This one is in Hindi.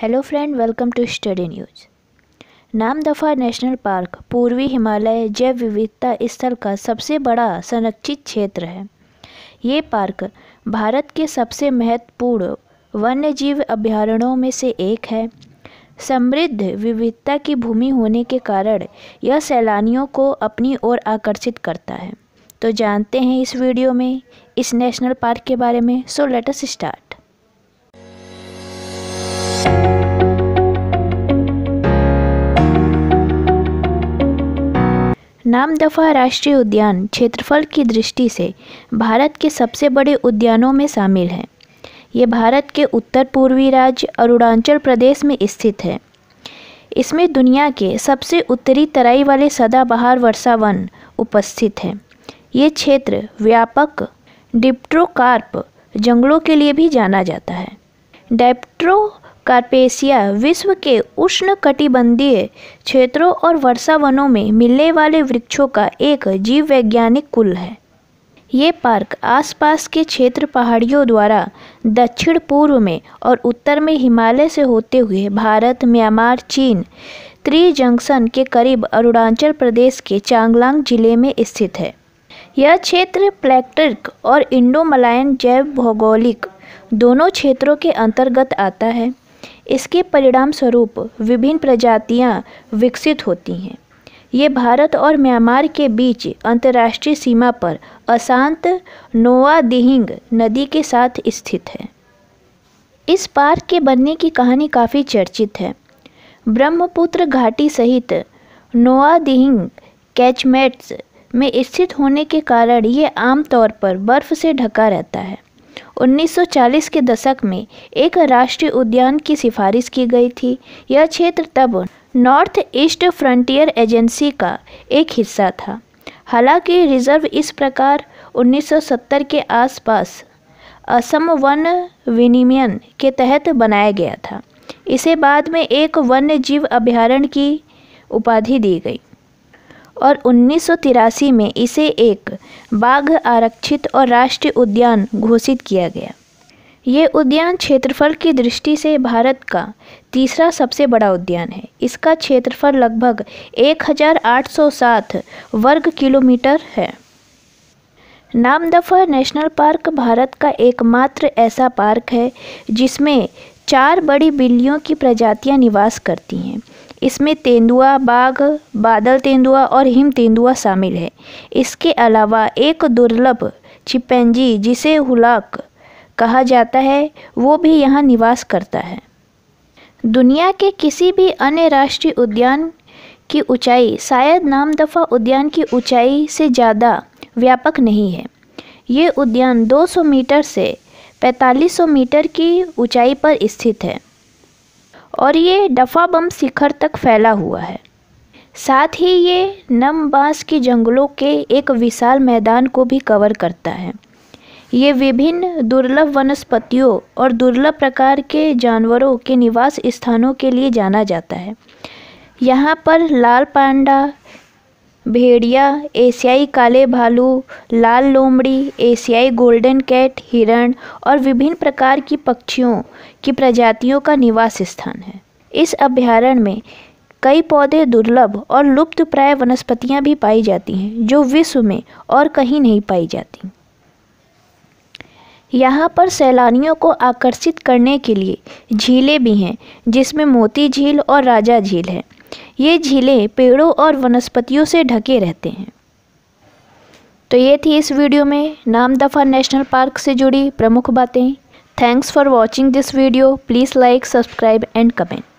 hello friend welcome to study news Namdapha national park पूर्वी हिमालय जैव विविधता स्थल का सबसे बड़ा संरक्षित क्षेत्र है ये पार्क भारत के सबसे महत्वपूर्ण वन्य जीव अभ्यारण्यों में से एक है समृद्ध विविधता की भूमि होने के कारण यह सैलानियों को अपनी ओर आकर्षित करता है तो जानते हैं इस वीडियो में इस नेशनल पार्क के बारे में सो लेट स्टार्ट नामदफा राष्ट्रीय उद्यान क्षेत्रफल की दृष्टि से भारत के सबसे बड़े उद्यानों में शामिल है ये भारत के उत्तर पूर्वी राज्य अरुणाचल प्रदेश में स्थित है इसमें दुनिया के सबसे उत्तरी तराई वाले सदाबहार वर्षा वन उपस्थित हैं ये क्षेत्र व्यापक डिप्ट्रोकार्प जंगलों के लिए भी जाना जाता है डेप्ट्रो कार्पेसिया विश्व के उष्णकटिबंधीय क्षेत्रों और वर्षावनों में मिलने वाले वृक्षों का एक जीववैज्ञानिक कुल है ये पार्क आसपास के क्षेत्र पहाड़ियों द्वारा दक्षिण पूर्व में और उत्तर में हिमालय से होते हुए भारत म्यांमार चीन त्री जंक्शन के करीब अरुणाचल प्रदेश के चांगलांग जिले में स्थित है यह क्षेत्र प्लेक्ट्रिक और इंडो मलायन जैव भौगोलिक दोनों क्षेत्रों के अंतर्गत आता है इसके परिणामस्वरूप विभिन्न प्रजातियाँ विकसित होती हैं ये भारत और म्यांमार के बीच अंतर्राष्ट्रीय सीमा पर अशांत नोआदिहिंग नदी के साथ स्थित है इस पार्क के बनने की कहानी काफ़ी चर्चित है ब्रह्मपुत्र घाटी सहित नोआदिहिंग कैचमेट्स में स्थित होने के कारण ये आमतौर पर बर्फ से ढका रहता है 1940 के दशक में एक राष्ट्रीय उद्यान की सिफारिश की गई थी यह क्षेत्र तब नॉर्थ ईस्ट फ्रंटियर एजेंसी का एक हिस्सा था हालांकि रिजर्व इस प्रकार 1970 के आसपास असम वन विनियमन के तहत बनाया गया था इसे बाद में एक वन्य जीव अभ्यारण्य की उपाधि दी गई और उन्नीस में इसे एक बाघ आरक्षित और राष्ट्रीय उद्यान घोषित किया गया ये उद्यान क्षेत्रफल की दृष्टि से भारत का तीसरा सबसे बड़ा उद्यान है इसका क्षेत्रफल लगभग 1807 वर्ग किलोमीटर है नामदफा नेशनल पार्क भारत का एकमात्र ऐसा पार्क है जिसमें चार बड़ी बिल्लियों की प्रजातियां निवास करती हैं इसमें तेंदुआ बाघ बादल तेंदुआ और हिम तेंदुआ शामिल है इसके अलावा एक दुर्लभ छिपेंजी जिसे हुलाक कहा जाता है वो भी यहाँ निवास करता है दुनिया के किसी भी अन्य राष्ट्रीय उद्यान की ऊंचाई शायद नाम दफ़ा उद्यान की ऊंचाई से ज़्यादा व्यापक नहीं है ये उद्यान 200 मीटर से 4500 मीटर की ऊंचाई पर स्थित है और ये डफा बम शिखर तक फैला हुआ है साथ ही ये नम बांस के जंगलों के एक विशाल मैदान को भी कवर करता है ये विभिन्न दुर्लभ वनस्पतियों और दुर्लभ प्रकार के जानवरों के निवास स्थानों के लिए जाना जाता है यहाँ पर लाल पांडा भेड़िया एशियाई काले भालू लाल लोमड़ी एशियाई गोल्डन कैट हिरण और विभिन्न प्रकार की पक्षियों की प्रजातियों का निवास स्थान है इस अभ्यारण्य में कई पौधे दुर्लभ और लुप्त प्राय वनस्पतियाँ भी पाई जाती हैं जो विश्व में और कहीं नहीं पाई जाती यहाँ पर सैलानियों को आकर्षित करने के लिए झीलें भी हैं जिसमें मोती झील और राजा झील है ये झीलें पेड़ों और वनस्पतियों से ढके रहते हैं तो ये थी इस वीडियो में नाम दफ़ा नेशनल पार्क से जुड़ी प्रमुख बातें thanks for watching this video please like subscribe and comment